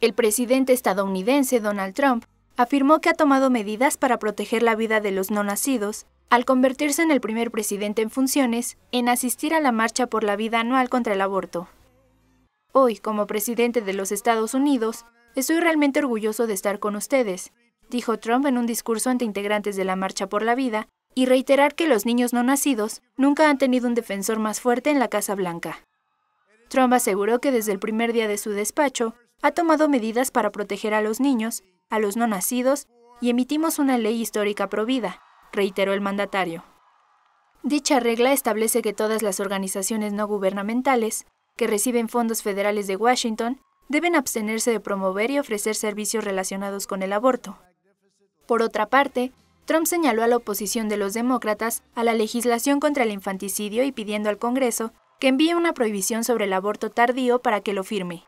El presidente estadounidense Donald Trump afirmó que ha tomado medidas para proteger la vida de los no nacidos al convertirse en el primer presidente en funciones en asistir a la Marcha por la Vida Anual contra el Aborto. Hoy, como presidente de los Estados Unidos, estoy realmente orgulloso de estar con ustedes, dijo Trump en un discurso ante integrantes de la Marcha por la Vida, y reiterar que los niños no nacidos nunca han tenido un defensor más fuerte en la Casa Blanca. Trump aseguró que desde el primer día de su despacho, ha tomado medidas para proteger a los niños, a los no nacidos y emitimos una ley histórica provida, reiteró el mandatario. Dicha regla establece que todas las organizaciones no gubernamentales que reciben fondos federales de Washington deben abstenerse de promover y ofrecer servicios relacionados con el aborto. Por otra parte, Trump señaló a la oposición de los demócratas a la legislación contra el infanticidio y pidiendo al Congreso que envíe una prohibición sobre el aborto tardío para que lo firme.